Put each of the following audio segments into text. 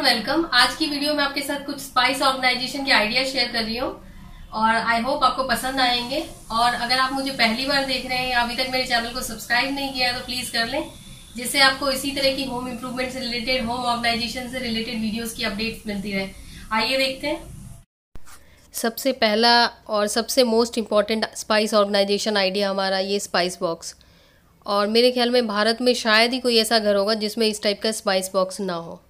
everyone welcome आज की video में आपके साथ कुछ स्पाइस ऑर्गेनाइजेशन के आइडिया शेयर कर रही हूँ और आई होप आपको पसंद आएंगे और अगर आप मुझे पहली बार देख रहे हैं या अभी तक मेरे चैनल को सब्सक्राइब नहीं किया तो प्लीज कर लें जिससे आपको इसी तरह की होम इम्प्रूवमेंट से रिलेटेड होम ऑर्गेनाइजेशन से रिलेटेड वीडियोज की अपडेट मिलती रहे आइए देखते हैं सबसे पहला और सबसे most important spice organisation idea हमारा ये स्पाइस बॉक्स और मेरे ख्याल में भारत में शायद ही कोई ऐसा घर होगा जिसमें इस टाइप का स्पाइस बॉक्स ना हो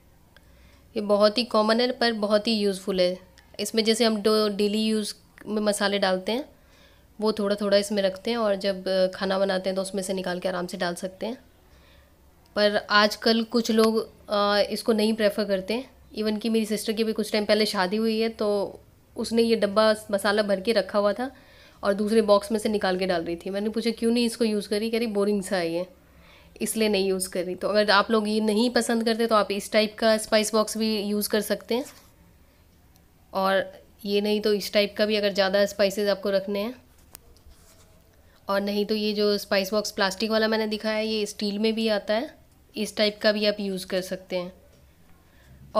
ये बहुत ही कॉमन है पर बहुत ही यूज़फुल है इसमें जैसे हम डेली यूज़ में मसाले डालते हैं वो थोड़ा थोड़ा इसमें रखते हैं और जब खाना बनाते हैं तो उसमें से निकाल के आराम से डाल सकते हैं पर आजकल कुछ लोग इसको नहीं प्रेफर करते इवन कि मेरी सिस्टर की भी कुछ टाइम पहले शादी हुई है तो उसने ये डब्बा मसाला भर के रखा हुआ था और दूसरे बॉक्स में से निकाल के डाल रही थी मैंने पूछा क्यों नहीं इसको यूज़ करी कह रही बोरिंग सा है ये इसलिए नहीं यूज़ कर रही तो अगर आप लोग ये नहीं पसंद करते तो आप इस टाइप का स्पाइस बॉक्स भी यूज़ कर सकते हैं और ये नहीं तो इस टाइप का भी अगर ज़्यादा स्पाइसेस आपको रखने हैं और नहीं तो ये जो स्पाइस बॉक्स प्लास्टिक वाला मैंने दिखाया है ये स्टील में भी आता है इस टाइप का भी आप यूज़ कर सकते हैं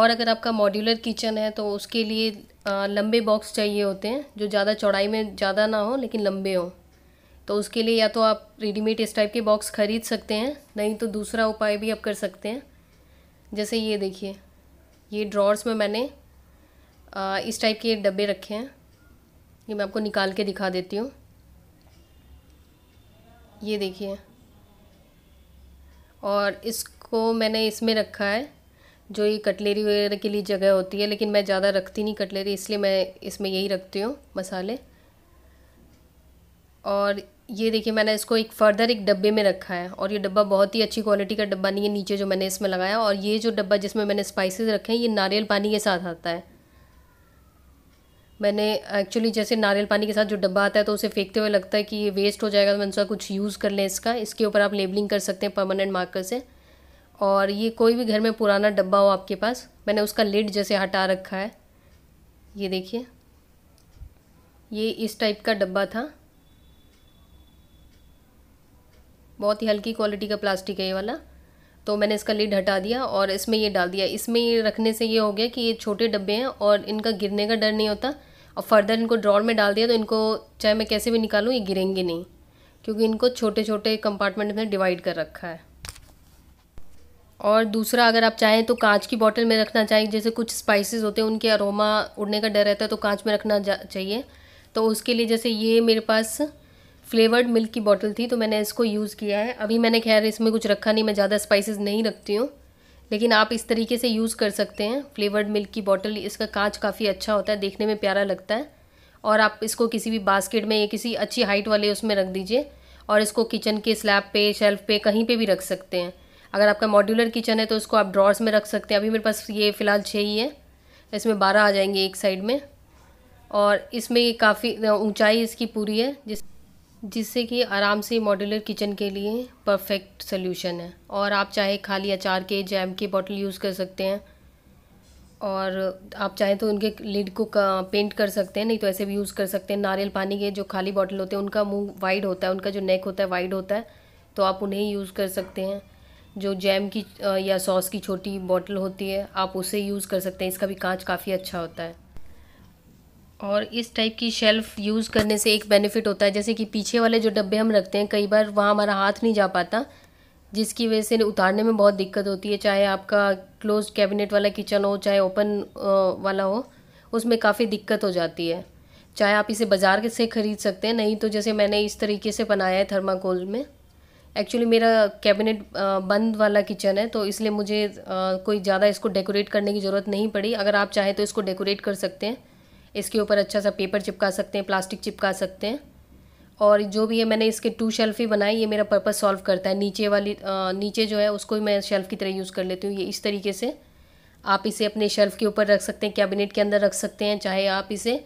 और अगर आपका मॉड्यूलर किचन है तो उसके लिए लंबे बॉक्स चाहिए होते हैं जो ज़्यादा चौड़ाई में ज़्यादा ना हो लेकिन लंबे हों तो उसके लिए या तो आप रेडीमेड इस टाइप के बॉक्स ख़रीद सकते हैं नहीं तो दूसरा उपाय भी आप कर सकते हैं जैसे ये देखिए ये ड्रॉर्स में मैंने आ, इस टाइप के डब्बे रखे हैं ये मैं आपको निकाल के दिखा देती हूँ ये देखिए और इसको मैंने इसमें रखा है जो ये कटलेरी वगैरह के लिए जगह होती है लेकिन मैं ज़्यादा रखती नहीं कटलेरी इसलिए मैं इसमें यही रखती हूँ मसाले और ये देखिए मैंने इसको एक फर्दर एक डब्बे में रखा है और ये डब्बा बहुत ही अच्छी क्वालिटी का डब्बा नहीं है नीचे जो मैंने इसमें लगाया और ये जो डब्बा जिसमें मैंने स्पाइसेस रखे हैं ये नारियल पानी के साथ आता है मैंने एक्चुअली जैसे नारियल पानी के साथ जो डब्बा आता है तो उसे फेंकते हुए लगता है कि ये वेस्ट हो जाएगा तो मैंने सोचा कुछ यूज़ कर लें इसका इसके ऊपर आप लेबलिंग कर सकते हैं परमानेंट मार्कर से और ये कोई भी घर में पुराना डब्बा हो आपके पास मैंने उसका लिड जैसे हटा रखा है ये देखिए ये इस टाइप का डब्बा था बहुत ही हल्की क्वालिटी का प्लास्टिक है ये वाला तो मैंने इसका लीड हटा दिया और इसमें ये डाल दिया इसमें ये रखने से ये हो गया कि ये छोटे डब्बे हैं और इनका गिरने का डर नहीं होता और फर्दर इनको ड्रॉर में डाल दिया तो इनको चाहे मैं कैसे भी निकालूँ ये गिरेंगे नहीं क्योंकि इनको छोटे छोटे कंपार्टमेंट में डिवाइड कर रखा है और दूसरा अगर आप चाहें तो कांच की बॉटल में रखना चाहें जैसे कुछ स्पाइसेस होते हैं उनके अरोमा उड़ने का डर रहता है तो कांच में रखना चाहिए तो उसके लिए जैसे ये मेरे पास फ्लेवर्ड मिल्क की बॉटल थी तो मैंने इसको यूज़ किया है अभी मैंने खैर इसमें कुछ रखा नहीं मैं ज़्यादा स्पाइसेस नहीं रखती हूँ लेकिन आप इस तरीके से यूज़ कर सकते हैं फ्लेवर्ड मिल्क की बॉटल इसका कांच काफ़ी अच्छा होता है देखने में प्यारा लगता है और आप इसको किसी भी बास्केट में या किसी अच्छी हाइट वाले उसमें रख दीजिए और इसको किचन के स्लैब पे शेल्फ़ पे कहीं पे भी रख सकते हैं अगर आपका मॉड्यूलर किचन है तो उसको आप ड्रॉर्स में रख सकते हैं अभी मेरे पास ये फ़िलहाल छः ही है इसमें बारह आ जाएंगे एक साइड में और इसमें काफ़ी ऊंचाई इसकी पूरी है जिस जिससे कि आराम से मॉड्यूलर किचन के लिए परफेक्ट सोल्यूशन है और आप चाहे खाली अचार के जैम की बॉटल यूज़ कर सकते हैं और आप चाहें तो उनके लिड को पेंट कर सकते हैं नहीं तो ऐसे भी यूज़ कर सकते हैं नारियल पानी के जो खाली बॉटल होते हैं उनका मुंह वाइड होता है उनका जो नेक होता है वाइड होता है तो आप उन्हें यूज़ कर सकते हैं जो जैम की या सॉस की छोटी बॉटल होती है आप उसे यूज़ कर सकते हैं इसका भी कांच काफ़ी अच्छा होता है और इस टाइप की शेल्फ़ यूज़ करने से एक बेनिफिट होता है जैसे कि पीछे वाले जो डब्बे हम रखते हैं कई बार वहाँ हमारा हाथ नहीं जा पाता जिसकी वजह से उतारने में बहुत दिक्कत होती है चाहे आपका क्लोज कैबिनेट वाला किचन हो चाहे ओपन वाला हो उसमें काफ़ी दिक्कत हो जाती है चाहे आप इसे बाज़ार से ख़रीद सकते हैं नहीं तो जैसे मैंने इस तरीके से बनाया है थर्माकोल में एक्चुअली मेरा कैबिनेट बंद वाला किचन है तो इसलिए मुझे कोई ज़्यादा इसको डेकोरेट करने की ज़रूरत नहीं पड़ी अगर आप चाहें तो इसको डेकोरेट कर सकते हैं इसके ऊपर अच्छा सा पेपर चिपका सकते हैं प्लास्टिक चिपका सकते हैं और जो भी है मैंने इसके टू शेल्फ ही बनाए ये मेरा पर्पस सॉल्व करता है नीचे वाली आ, नीचे जो है उसको मैं शेल्फ़ की तरह यूज़ कर लेती हूँ ये इस तरीके से आप इसे अपने शेल्फ़ के ऊपर रख सकते हैं कैबिनेट के अंदर रख सकते हैं चाहे आप इसे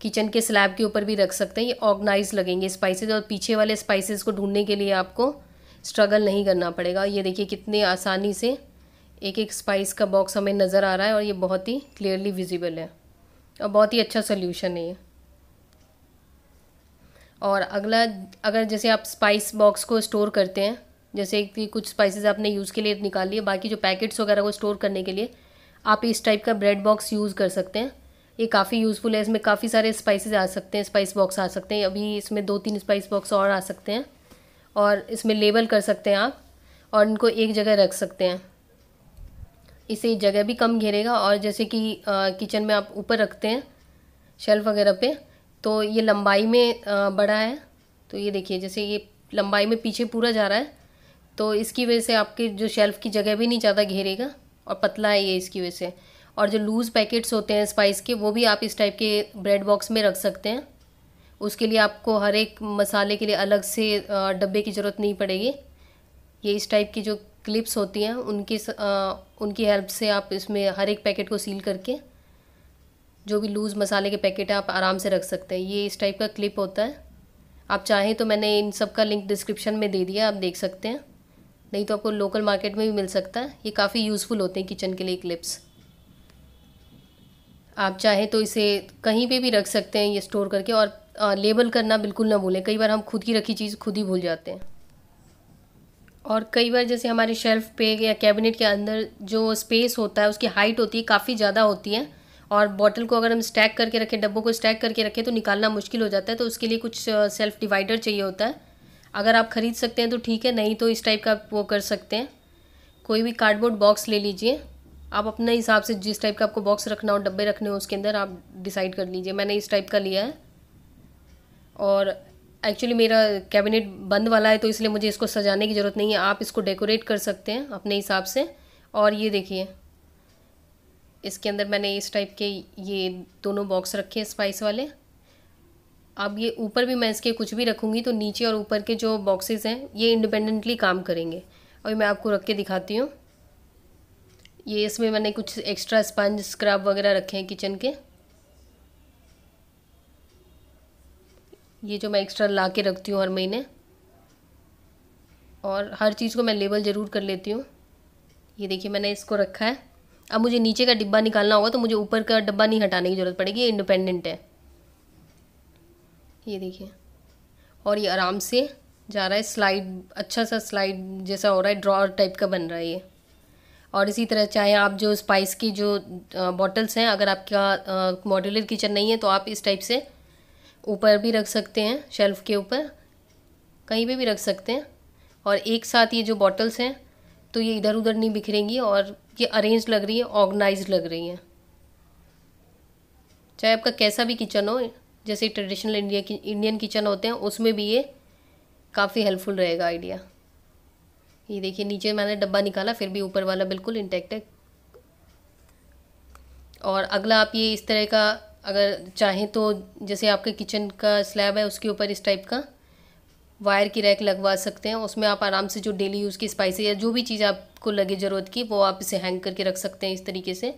किचन के स्लैब के ऊपर भी रख सकते हैं ये ऑर्गनाइज लगेंगे स्पाइसेस और पीछे वाले स्पाइसेस को ढूंढने के लिए आपको स्ट्रगल नहीं करना पड़ेगा ये देखिए कितने आसानी से एक एक स्पाइस का बॉक्स हमें नज़र आ रहा है और ये बहुत ही क्लियरली विजिबल है और बहुत ही अच्छा सोल्यूशन है ये और अगला अगर जैसे आप स्पाइस बॉक्स को स्टोर करते हैं जैसे कि कुछ स्पाइसेस आपने यूज़ के लिए निकाल लिए बाकी जो पैकेट्स वगैरह को स्टोर करने के लिए आप इस टाइप का ब्रेड बॉक्स यूज़ कर सकते हैं ये काफ़ी यूज़फुल है इसमें काफ़ी सारे स्पाइसेस आ सकते हैं स्पाइस बॉक्स आ सकते हैं अभी इसमें दो तीन स्पाइस बॉक्स और आ सकते हैं और इसमें लेबल कर सकते हैं आप और इनको एक जगह रख सकते हैं इसे जगह भी कम घेरेगा और जैसे कि किचन में आप ऊपर रखते हैं शेल्फ वगैरह पे तो ये लंबाई में बड़ा है तो ये देखिए जैसे ये लंबाई में पीछे पूरा जा रहा है तो इसकी वजह से आपके जो शेल्फ़ की जगह भी नहीं ज़्यादा घेरेगा और पतला है ये इसकी वजह से और जो लूज़ पैकेट्स होते हैं स्पाइस के वो भी आप इस टाइप के ब्रेड बॉक्स में रख सकते हैं उसके लिए आपको हर एक मसाले के लिए अलग से डब्बे की ज़रूरत नहीं पड़ेगी ये इस टाइप की जो क्लिप्स होती हैं उनके उनकी हेल्प से आप इसमें हर एक पैकेट को सील करके जो भी लूज़ मसाले के पैकेट है आप आराम से रख सकते हैं ये इस टाइप का क्लिप होता है आप चाहें तो मैंने इन सब का लिंक डिस्क्रिप्शन में दे दिया आप देख सकते हैं नहीं तो आपको लोकल मार्केट में भी मिल सकता है ये काफ़ी यूज़फुल होते हैं किचन के लिए क्लिप्स आप चाहें तो इसे कहीं पे भी रख सकते हैं ये स्टोर करके और लेबल करना बिल्कुल ना भूलें कई बार हम खुद की रखी चीज़ खुद ही भूल जाते हैं और कई बार जैसे हमारे शेल्फ पे या कैबिनेट के अंदर जो स्पेस होता है उसकी हाइट होती है काफ़ी ज़्यादा होती है और बॉटल को अगर हम स्टैक करके रखें डब्बों को स्टैक करके रखें तो निकालना मुश्किल हो जाता है तो उसके लिए कुछ सेल्फ डिवाइडर चाहिए होता है अगर आप ख़रीद सकते हैं तो ठीक है नहीं तो इस टाइप का आप वो कर सकते हैं कोई भी कार्डबोर्ड बॉक्स ले लीजिए आप अपने हिसाब से जिस टाइप का आपको बॉक्स रखना हो डब्बे रखने हो उसके अंदर आप डिसाइड कर लीजिए मैंने इस टाइप का लिया है और एक्चुअली मेरा कैबिनेट बंद वाला है तो इसलिए मुझे इसको सजाने की ज़रूरत नहीं है आप इसको डेकोरेट कर सकते हैं अपने हिसाब से और ये देखिए इसके अंदर मैंने इस टाइप के ये दोनों बॉक्स रखे हैं स्पाइस वाले अब ये ऊपर भी मैं इसके कुछ भी रखूँगी तो नीचे और ऊपर के जो बॉक्सेस हैं ये इंडिपेंडेंटली काम करेंगे अभी मैं आपको रख के दिखाती हूँ ये इसमें मैंने कुछ एक्स्ट्रा स्पंज स्क्रब वगैरह रखे हैं किचन के ये जो मैं एक्स्ट्रा ला के रखती हूँ हर महीने और हर चीज़ को मैं लेबल ज़रूर कर लेती हूँ ये देखिए मैंने इसको रखा है अब मुझे नीचे का डिब्बा निकालना होगा तो मुझे ऊपर का डिब्बा नहीं हटाने की ज़रूरत पड़ेगी ये इंडिपेंडेंट है ये देखिए और ये आराम से जा रहा है स्लाइड अच्छा सा स्लाइड जैसा हो रहा है ड्रॉर टाइप का बन रहा है ये और इसी तरह चाहे आप जो स्पाइस की जो बॉटल्स हैं अगर आपका मॉड्यूलर किचन नहीं है तो आप इस टाइप से ऊपर भी रख सकते हैं शेल्फ़ के ऊपर कहीं पे भी रख सकते हैं और एक साथ ये जो बॉटल्स हैं तो ये इधर उधर नहीं बिखरेंगी और ये अरेंज लग रही है ऑर्गेनाइज लग रही हैं चाहे आपका कैसा भी किचन हो जैसे ट्रेडिशनल इंडिया की इंडियन किचन होते हैं उसमें भी ये काफ़ी हेल्पफुल रहेगा आइडिया ये देखिए नीचे मैंने डब्बा निकाला फिर भी ऊपर वाला बिल्कुल इंटेक्ट है और अगला आप ये इस तरह का अगर चाहें तो जैसे आपके किचन का स्लैब है उसके ऊपर इस टाइप का वायर की रैक लगवा सकते हैं उसमें आप आराम से जो डेली यूज़ की स्पाइसी या जो भी चीज़ आपको लगे ज़रूरत की वो आप इसे हैंग करके रख सकते हैं इस तरीके से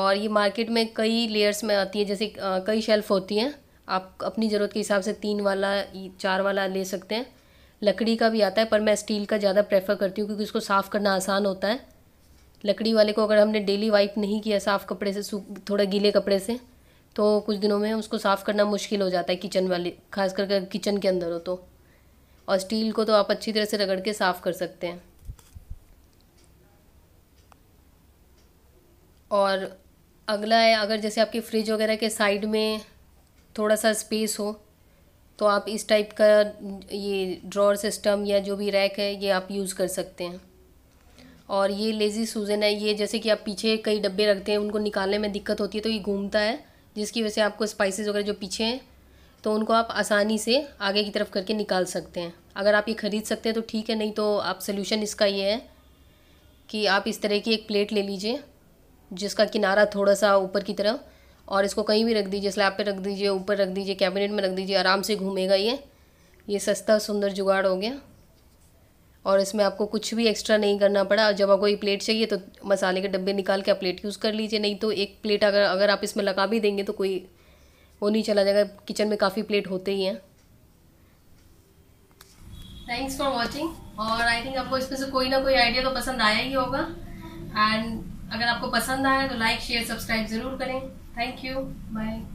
और ये मार्केट में कई लेयर्स में आती है जैसे कई शेल्फ़ होती हैं आप अपनी ज़रूरत के हिसाब से तीन वाला चार वाला ले सकते हैं लकड़ी का भी आता है पर मैं स्टील का ज़्यादा प्रेफर करती हूँ क्योंकि उसको साफ़ करना आसान होता है लकड़ी वाले को अगर हमने डेली वाइप नहीं किया साफ़ कपड़े से सूख थोड़ा गीले कपड़े से तो कुछ दिनों में उसको साफ़ करना मुश्किल हो जाता है किचन वाले खास करके किचन के अंदर हो तो और स्टील को तो आप अच्छी तरह से रगड़ के साफ़ कर सकते हैं और अगला है अगर जैसे आपके फ्रिज वगैरह के साइड में थोड़ा सा स्पेस हो तो आप इस टाइप का ये ड्रॉर सिस्टम या जो भी रैक है ये आप यूज़ कर सकते हैं और ये लेज़ी सूजन है ये जैसे कि आप पीछे कई डब्बे रखते हैं उनको निकालने में दिक्कत होती है तो ये घूमता है जिसकी वजह से आपको स्पाइसेस वगैरह जो पीछे हैं तो उनको आप आसानी से आगे की तरफ करके निकाल सकते हैं अगर आप ये ख़रीद सकते हैं तो ठीक है नहीं तो आप सोल्यूशन इसका ये है कि आप इस तरह की एक प्लेट ले लीजिए जिसका किनारा थोड़ा सा ऊपर की तरफ और इसको कहीं भी रख दीजिए स्लैब पे रख दीजिए ऊपर रख दीजिए कैबिनेट में रख दीजिए आराम से घूमेगा ये ये सस्ता सुंदर जुगाड़ हो गया और इसमें आपको कुछ भी एक्स्ट्रा नहीं करना पड़ा जब आपको एक प्लेट चाहिए तो मसाले के डब्बे निकाल के आप प्लेट यूज़ कर लीजिए नहीं तो एक प्लेट अगर अगर आप इसमें लगा भी देंगे तो कोई वो नहीं चला जाएगा किचन में काफ़ी प्लेट होते ही हैं थैंक्स फॉर वॉचिंग और आई थिंक आपको इसमें से कोई ना कोई आइडिया तो पसंद आया ही होगा एंड अगर आपको पसंद आया तो लाइक शेयर सब्सक्राइब ज़रूर करें थैंक यू बाय